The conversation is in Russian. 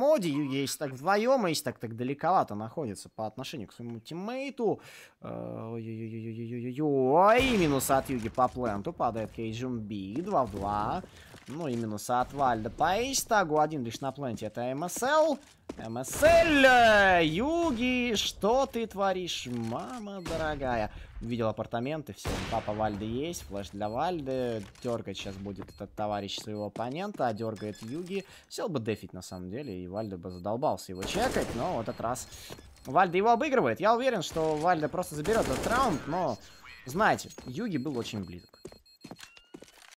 моде, если так вдвоем, а если так, так далековато находится по отношению к своему тиммейту. Э, Ой-ой-ой, Ой-ой-ой. И минус от Юги по пленту. Падает Кейджин Би. 2 в 2. Ну и минус от Вальда по Эйстагу. Один лишь на пленте. Это МСЛ. МСЛ! Э, Юги, что ты творишь, мама дорогая? Видел апартаменты, все, папа Вальда есть, флеш для Вальды. Дергать сейчас будет этот товарищ своего оппонента, а дергает Юги. Сел бы дефить на самом деле, и Вальда бы задолбался его чекать, но в этот раз Вальда его обыгрывает. Я уверен, что Вальда просто заберет этот раунд, но знаете, Юги был очень близок.